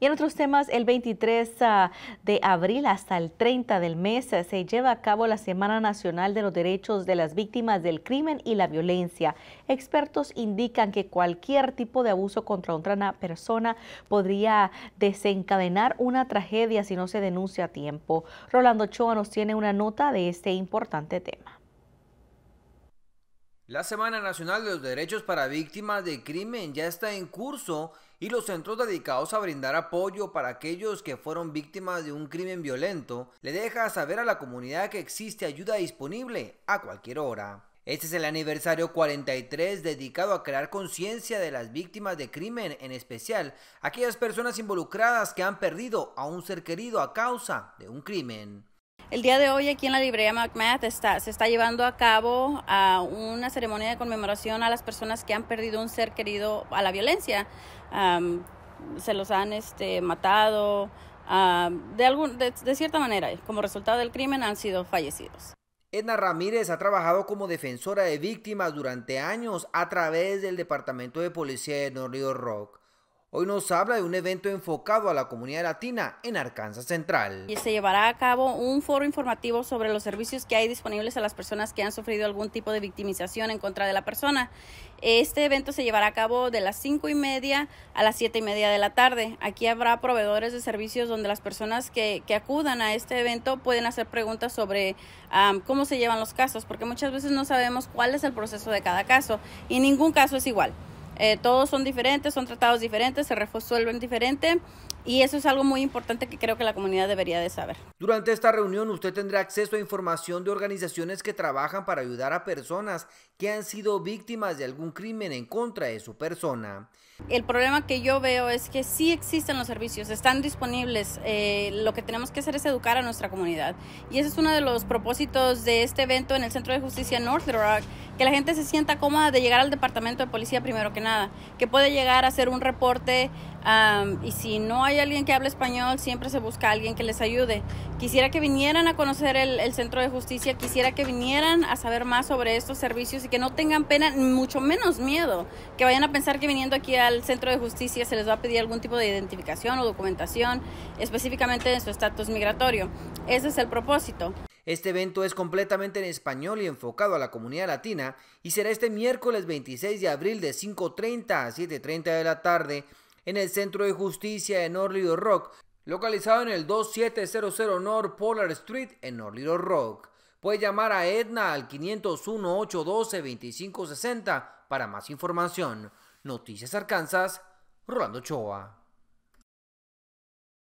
Y en otros temas, el 23 ah, de abril hasta el 30 del mes eh, se lleva a cabo la Semana Nacional de los Derechos de las Víctimas del Crimen y la Violencia. Expertos indican que cualquier tipo de abuso contra una persona podría desencadenar una tragedia si no se denuncia a tiempo. Rolando Choa nos tiene una nota de este importante tema. La Semana Nacional de los Derechos para Víctimas de Crimen ya está en curso y los centros dedicados a brindar apoyo para aquellos que fueron víctimas de un crimen violento le deja saber a la comunidad que existe ayuda disponible a cualquier hora. Este es el aniversario 43 dedicado a crear conciencia de las víctimas de crimen, en especial aquellas personas involucradas que han perdido a un ser querido a causa de un crimen. El día de hoy aquí en la librería MacMath está, se está llevando a cabo a ah, una ceremonia de conmemoración a las personas que han perdido un ser querido a la violencia. se los han este, matado, de, algún, de, cierta manera, como resultado del crimen han sido fallecidos. Edna Ramírez ha trabajado como defensora de víctimas durante años a través del Departamento de Policía de Norio Rock. Hoy nos habla de un evento enfocado a la comunidad latina en Arkansas Central. Y se llevará a cabo un foro informativo sobre los servicios que hay disponibles a las personas que han sufrido algún tipo de victimización en contra de la persona. Este evento se llevará a cabo de las cinco y media a las siete y media de la tarde. Aquí habrá proveedores de servicios donde las personas que, acudan a este evento pueden hacer preguntas sobre cómo se llevan los casos, porque muchas veces no sabemos cuál es el proceso de cada caso y ningún caso es igual. Eh, todos son diferentes, son tratados diferentes, se resuelven diferentes y eso es algo muy importante que creo que la comunidad debería de saber. Durante esta reunión usted tendrá acceso a información de organizaciones que trabajan para ayudar a personas que han sido víctimas de algún crimen en contra de su persona. El problema que yo veo es que sí existen los servicios, están disponibles. Eh, lo que tenemos que hacer es educar a nuestra comunidad. Y ese es uno de los propósitos de este evento en el Centro de Justicia North Rock, que la gente se sienta cómoda de llegar al Departamento de Policía primero que nada, que puede llegar a hacer un reporte y si no hay alguien que hable español, siempre se busca alguien que les ayude. Quisiera que vinieran a conocer el, Centro de Justicia, quisiera que vinieran a saber más sobre estos servicios y que no tengan pena, mucho menos miedo, que vayan a pensar que viniendo aquí al Centro de Justicia se les va a pedir algún tipo de identificación o documentación específicamente de su estatus migratorio. Ese es el propósito. Este evento es completamente en español y enfocado a la comunidad latina y será este miércoles 26 de abril de 5.30 a 7.30 de la tarde en el Centro de Justicia de North Rock, localizado en el 2700 North Polar Street en North Rock. Puede llamar a Edna al 501-812-2560 para más información. Noticias Arkansas, Rolando Choa.